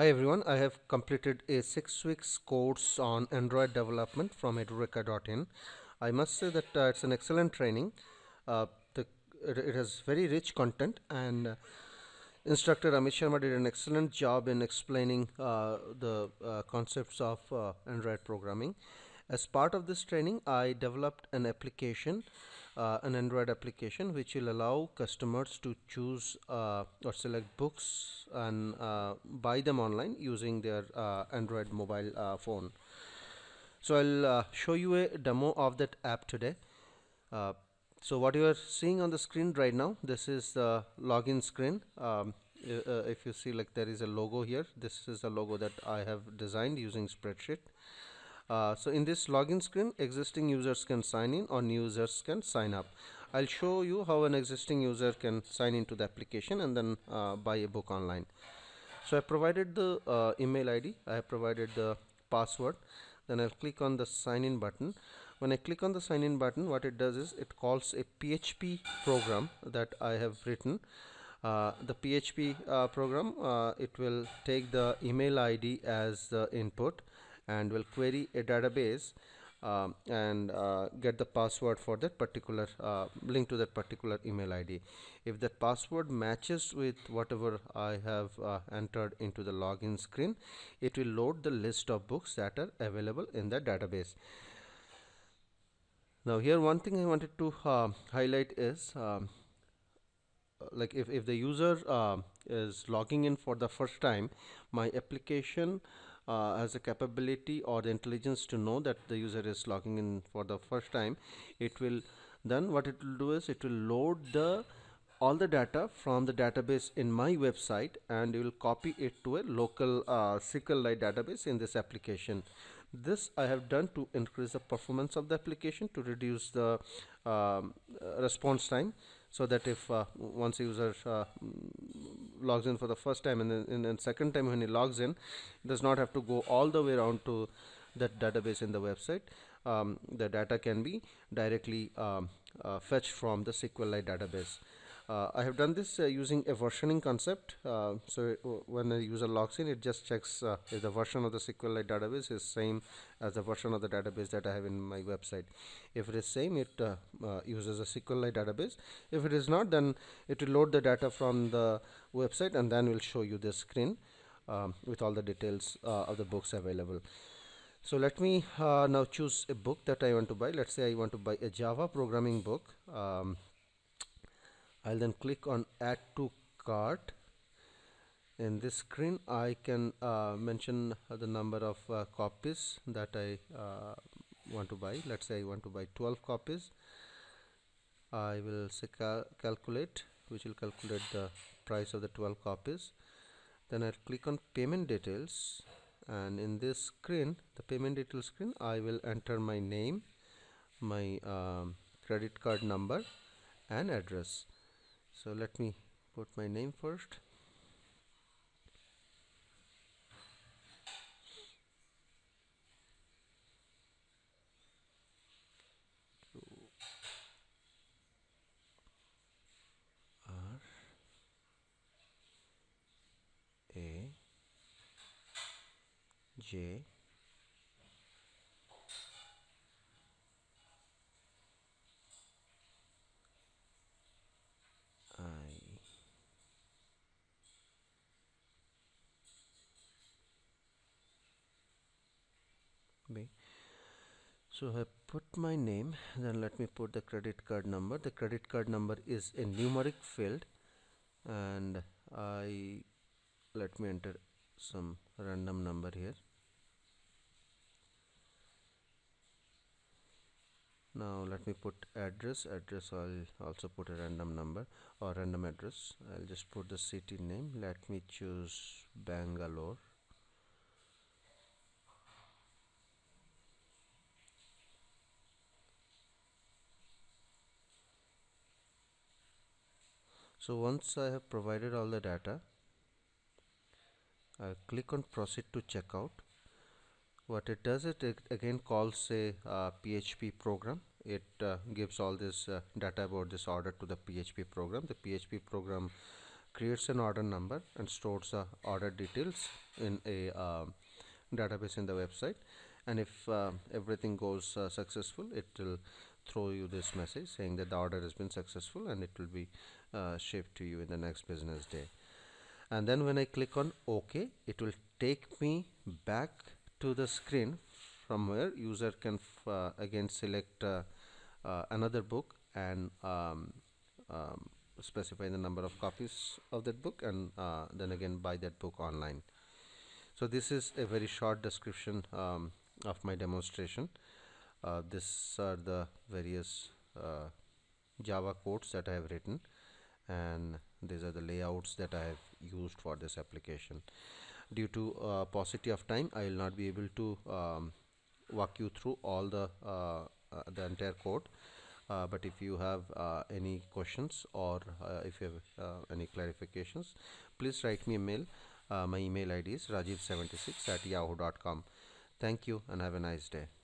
Hi everyone, I have completed a 6 weeks course on Android development from edureka.in. I must say that uh, it's an excellent training. Uh, the, it, it, has very rich content and uh, instructor Amit Sharma did an excellent job in explaining uh, the uh, concepts of uh, Android programming. As part of this training, I developed an application uh, an Android application which will allow customers to choose uh, or select books and uh, buy them online using their uh, Android mobile uh, phone. So I'll uh, show you a demo of that app today. so what you are seeing on the screen right now, this is the login screen. Um, if you see like there is a logo here, this is the logo that I have designed using spreadsheet. Uh, so in this login screen, existing users can sign in or new users can sign up. I'll show you how an existing user can sign into the application and then uh, buy a book online. So I provided the uh, email ID, I have provided the password, then I'll click on the sign in button. When I click on the sign in button, what it does is it calls a PHP program that I have written. Uh, the PHP uh, program, uh, it will take the email ID as the input and will query a database um, and uh, get the password for that particular uh, link to that particular email ID. If that password matches with whatever I have uh, entered into the login screen, it will load the list of books that are available in the database. Now here one thing I wanted to uh, highlight is um, like if, if the user uh, is logging in for the first time, my application uh, has a capability or the intelligence to know that the user is logging in for the first time it will then what it will do is it will load the all the data from the database in my website and you will copy it to a local uh, SQLite database in this application. This I have done to increase the performance of the application to reduce the um, uh, response time so that if uh, once a user uh, logs in for the first time and then and then second time when he logs in does not have to go all the way around to that database in the website um, the data can be directly um, uh, fetched from the SQLite database uh, I have done this uh, using a versioning concept. Uh, so it, when a user logs in, it just checks uh, if the version of the SQLite database is same as the version of the database that I have in my website. If it is same, it uh, uh, uses a SQLite database. If it is not, then it will load the data from the website and then will show you this screen um, with all the details of the books available. So let me now choose a book that I want to buy. Let's say I want to buy a Java programming book. Um, I'll then click on add to cart in this screen I can uh, mention the number of uh, copies that I uh, want to buy let's say I want to buy 12 copies I will say cal calculate which will calculate the price of the 12 copies then I'll click on payment details and in this screen the payment details screen I will enter my name my um, credit card number and address so let me put my name first J so I put my name then let me put the credit card number the credit card number is a numeric field and I let me enter some random number here now let me put address address I'll also put a random number or random address I'll just put the city name let me choose Bangalore so once I have provided all the data i click on proceed to checkout what it does it, it again calls a uh, PHP program it uh, gives all this uh, data about this order to the PHP program the PHP program creates an order number and stores the uh, order details in a um, database in the website and if um, everything goes uh, successful it will throw you this message saying that the order has been successful and it will be uh, shipped to you in the next business day and then when I click on OK it will take me back to the screen from where user can uh, again select uh, uh another book and um, um, specify the number of copies of that book and uh, then again buy that book online so this is a very short description um, of my demonstration uh, these are the various uh, java codes that i have written and these are the layouts that i have used for this application due to uh, paucity of time i will not be able to um, walk you through all the uh, uh, the entire code uh, but if you have any questions or if you have any clarifications please write me a mail my email id is rajiv76 at yahoo.com thank you and have a nice day